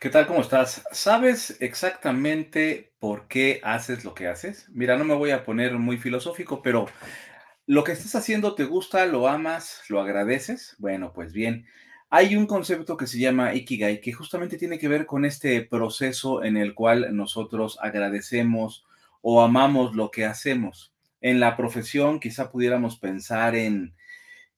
¿Qué tal? ¿Cómo estás? ¿Sabes exactamente por qué haces lo que haces? Mira, no me voy a poner muy filosófico, pero lo que estás haciendo te gusta, lo amas, lo agradeces. Bueno, pues bien, hay un concepto que se llama Ikigai, que justamente tiene que ver con este proceso en el cual nosotros agradecemos o amamos lo que hacemos. En la profesión quizá pudiéramos pensar en,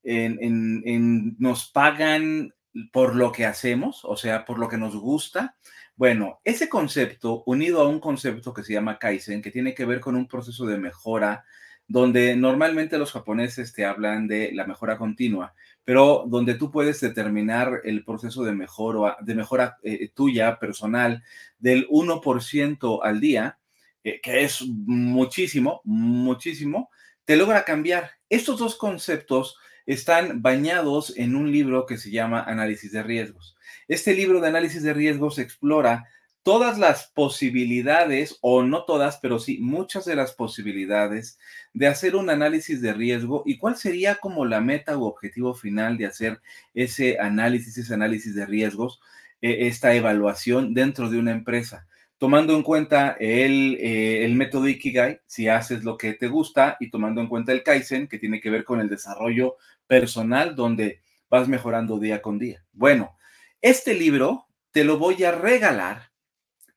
en, en, en nos pagan por lo que hacemos, o sea, por lo que nos gusta. Bueno, ese concepto unido a un concepto que se llama Kaizen, que tiene que ver con un proceso de mejora, donde normalmente los japoneses te hablan de la mejora continua, pero donde tú puedes determinar el proceso de mejora, de mejora eh, tuya, personal, del 1% al día, eh, que es muchísimo, muchísimo, te logra cambiar. Estos dos conceptos están bañados en un libro que se llama Análisis de Riesgos. Este libro de Análisis de Riesgos explora todas las posibilidades, o no todas, pero sí muchas de las posibilidades de hacer un análisis de riesgo y cuál sería como la meta u objetivo final de hacer ese análisis, ese análisis de riesgos, eh, esta evaluación dentro de una empresa tomando en cuenta eh, el, método Ikigai, si haces lo que te gusta, y tomando en cuenta el Kaizen, que tiene que ver con el desarrollo personal, donde vas mejorando día con día. Bueno, este libro te lo voy a regalar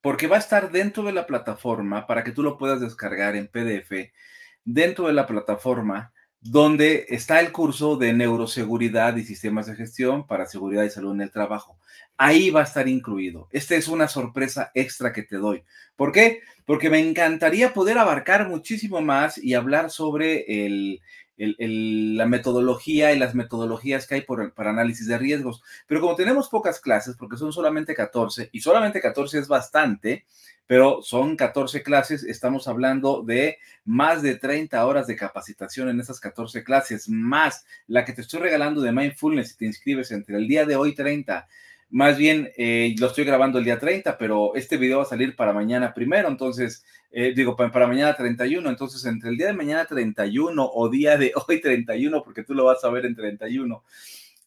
porque va a estar dentro de la plataforma para que tú lo puedas descargar en PDF, dentro de la plataforma donde está el curso de neuroseguridad y sistemas de gestión para seguridad y salud en el trabajo. Ahí va a estar incluido. Esta es una sorpresa extra que te doy. ¿Por qué? Porque me encantaría poder abarcar muchísimo más y hablar sobre el, la metodología y las metodologías que hay para análisis de riesgos. Pero como tenemos pocas clases, porque son solamente 14, y solamente 14 es bastante, pero son 14 clases, estamos hablando de más de 30 horas de capacitación en esas 14 clases, más la que te estoy regalando de mindfulness si te inscribes entre el día de hoy 30 más bien, eh, lo estoy grabando el día 30, pero este video va a salir para mañana primero, entonces, eh, digo, para, mañana 31, entonces entre el día de mañana 31 o día de hoy 31, porque tú lo vas a ver en 31,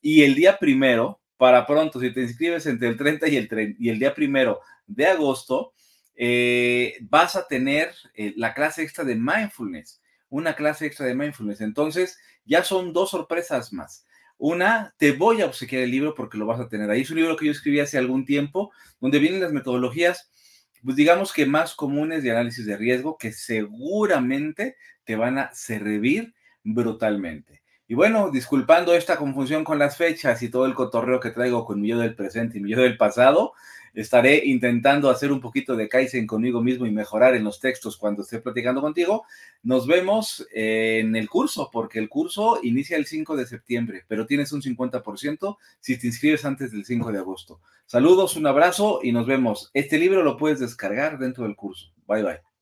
y el día primero, para pronto, si te inscribes entre el 30 y el, y el día primero de agosto, eh, vas a tener la clase extra de mindfulness, una clase extra de mindfulness. Entonces, ya son dos sorpresas más. Una, te voy a obsequiar el libro porque lo vas a tener ahí. Es un libro que yo escribí hace algún tiempo, donde vienen las metodologías, pues digamos que más comunes de análisis de riesgo, que seguramente te van a servir brutalmente. Y bueno, disculpando esta confusión con las fechas y todo el cotorreo que traigo con mi yo del presente y mi yo del pasado, estaré intentando hacer un poquito de Kaizen conmigo mismo y mejorar en los textos cuando esté platicando contigo. Nos vemos eh, en el curso, porque el curso inicia el 5 de septiembre, pero tienes un 50% si te inscribes antes del 5 de agosto. Saludos, un abrazo y nos vemos. Este libro lo puedes descargar dentro del curso. Bye bye.